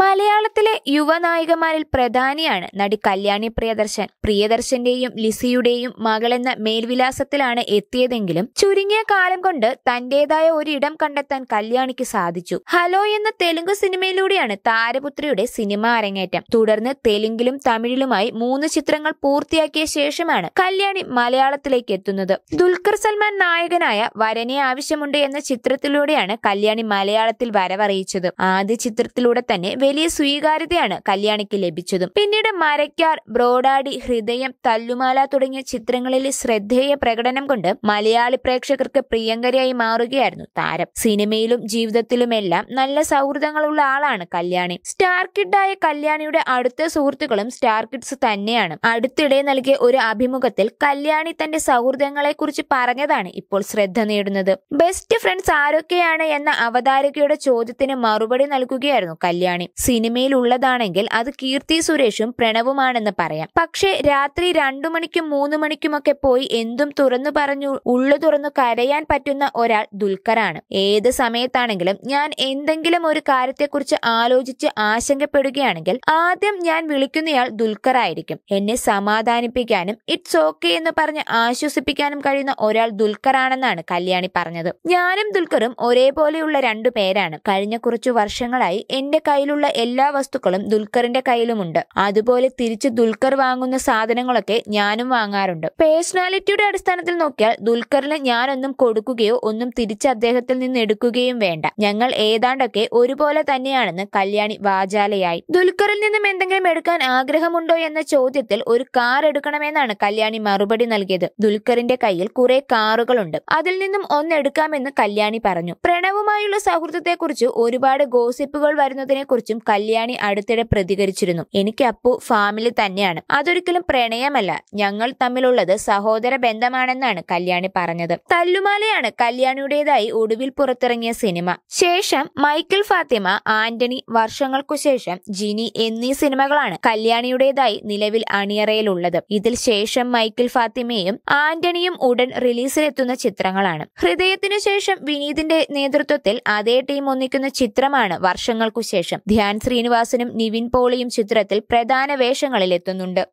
മലയാളത്തിലെ യുവനായികമാരിൽ പ്രധാനിയാണ് നടി കല്യാണി പ്രിയദർശൻ പ്രിയദർശന്റെയും ലിസിയുടെയും മകളെന്ന മേൽവിലാസത്തിലാണ് എത്തിയതെങ്കിലും ചുരുങ്ങിയ കാലം കൊണ്ട് തന്റേതായ ഇടം കണ്ടെത്താൻ കല്യാണിക്ക് സാധിച്ചു ഹലോ എന്ന തെലുങ്ക് സിനിമയിലൂടെയാണ് താരപുത്രിയുടെ സിനിമ അരങ്ങേറ്റം തുടർന്ന് തെലുങ്കിലും തമിഴിലുമായി മൂന്ന് ചിത്രങ്ങൾ പൂർത്തിയാക്കിയ ശേഷമാണ് കല്യാണി മലയാളത്തിലേക്ക് എത്തുന്നത് ദുൽഖർ സൽമാൻ നായകനായ വരനെ ആവശ്യമുണ്ട് എന്ന ചിത്രത്തിലൂടെയാണ് കല്യാണി മലയാളത്തിൽ വരവറിയിച്ചത് ആദ്യ ചിത്രത്തിലൂടെ തന്നെ വലിയ സ്വീകാര്യതയാണ് കല്യാണിക്ക് ലഭിച്ചതും പിന്നീട് മരക്കാർ ബ്രോഡാടി ഹൃദയം തല്ലുമാല തുടങ്ങിയ ചിത്രങ്ങളിലെ ശ്രദ്ധേയ പ്രകടനം കൊണ്ട് മലയാളി പ്രേക്ഷകർക്ക് പ്രിയങ്കരയായി മാറുകയായിരുന്നു താരം സിനിമയിലും ജീവിതത്തിലുമെല്ലാം നല്ല സൗഹൃദങ്ങളുള്ള ആളാണ് കല്യാണി സ്റ്റാർ കിഡായ കല്യാണിയുടെ അടുത്ത സുഹൃത്തുക്കളും സ്റ്റാർ കിഡ്സ് തന്നെയാണ് അടുത്തിടെ നൽകിയ ഒരു അഭിമുഖത്തിൽ കല്യാണി തന്റെ സൗഹൃദങ്ങളെ കുറിച്ച് പറഞ്ഞതാണ് ഇപ്പോൾ ശ്രദ്ധ നേടുന്നത് ബെസ്റ്റ് ഫ്രണ്ട്സ് ആരൊക്കെയാണ് എന്ന അവതാരകയുടെ ചോദ്യത്തിന് മറുപടി നൽകുകയായിരുന്നു കല്യാണി സിനിമയിൽ ഉള്ളതാണെങ്കിൽ അത് കീർത്തി സുരേഷും പ്രണവുമാണെന്ന് പറയാം പക്ഷെ രാത്രി രണ്ടു മണിക്കും മൂന്ന് മണിക്കുമൊക്കെ പോയി എന്തും തുറന്നു പറഞ്ഞു ഉള്ളു തുറന്നു കരയാൻ പറ്റുന്ന ഒരാൾ ദുൽഖറാണ് ഏത് സമയത്താണെങ്കിലും ഞാൻ എന്തെങ്കിലും ഒരു കാര്യത്തെക്കുറിച്ച് ആലോചിച്ച് ആശങ്കപ്പെടുകയാണെങ്കിൽ ആദ്യം ഞാൻ വിളിക്കുന്നയാൾ ദുൽഖറായിരിക്കും എന്നെ സമാധാനിപ്പിക്കാനും ഇറ്റ്സ് ഓക്കെ എന്ന് പറഞ്ഞ് ആശ്വസിപ്പിക്കാനും കഴിയുന്ന ഒരാൾ ദുൽഖറാണെന്നാണ് കല്യാണി പറഞ്ഞത് ഞാനും ദുൽഖറും ഒരേപോലെയുള്ള രണ്ടു പേരാണ് കഴിഞ്ഞ കുറച്ചു വർഷങ്ങളായി എന്റെ കയ്യിലുള്ള ഉള്ള എല്ലാ വസ്തുക്കളും ദുൽഖറിന്റെ കയ്യിലുമുണ്ട് അതുപോലെ തിരിച്ച് ദുൽഖർ വാങ്ങുന്ന സാധനങ്ങളൊക്കെ ഞാനും വാങ്ങാറുണ്ട് പേഴ്സണാലിറ്റിയുടെ അടിസ്ഥാനത്തിൽ നോക്കിയാൽ ദുൽഖറിന് ഞാനൊന്നും കൊടുക്കുകയോ ഒന്നും തിരിച്ച് അദ്ദേഹത്തിൽ നിന്ന് എടുക്കുകയും വേണ്ട ഞങ്ങൾ ഏതാണ്ടൊക്കെ ഒരുപോലെ തന്നെയാണെന്ന് കല്യാണി വാചാലയായി ദുൽഖറിൽ നിന്നും എന്തെങ്കിലും എടുക്കാൻ ആഗ്രഹമുണ്ടോ എന്ന ചോദ്യത്തിൽ ഒരു കാർ എടുക്കണമെന്നാണ് കല്യാണി മറുപടി നൽകിയത് ദുൽഖറിന്റെ കയ്യിൽ കുറെ കാറുകളുണ്ട് അതിൽ നിന്നും ഒന്ന് എടുക്കാമെന്ന് കല്യാണി പറഞ്ഞു പ്രണവുമായുള്ള സൗഹൃദത്തെക്കുറിച്ച് ഒരുപാട് ഗോസിപ്പുകൾ വരുന്നതിനെ കുറിച്ചും കല്യാണി അടുത്തിടെ പ്രതികരിച്ചിരുന്നു എനിക്ക് അപ്പു ഫാമിലി തന്നെയാണ് അതൊരിക്കലും പ്രണയമല്ല ഞങ്ങൾ തമ്മിലുള്ളത് സഹോദര ബന്ധമാണെന്നാണ് കല്യാണി പറഞ്ഞത് തല്ലുമാലയാണ് കല്യാണിയുടേതായി ഒടുവിൽ പുറത്തിറങ്ങിയ സിനിമ ശേഷം മൈക്കിൾ ഫാത്തിമ ആന്റണി വർഷങ്ങൾക്കു ശേഷം ജിനി എന്നീ സിനിമകളാണ് കല്യാണിയുടേതായി നിലവിൽ അണിയറയിലുള്ളത് ഇതിൽ ശേഷം മൈക്കിൾ ഫാത്തിമയും ആന്റണിയും ഉടൻ റിലീസിലെത്തുന്ന ചിത്രങ്ങളാണ് ഹൃദയത്തിനു ശേഷം വിനീതിന്റെ നേതൃത്വത്തിൽ അതേ ടീം ഒന്നിക്കുന്ന ചിത്രമാണ് വർഷങ്ങൾക്കു ശേഷം ധ്യാൻ ശ്രീനിവാസനും നിവിൻ പോളിയും ചിത്രത്തിൽ പ്രധാന വേഷങ്ങളിലെത്തുന്നുണ്ട്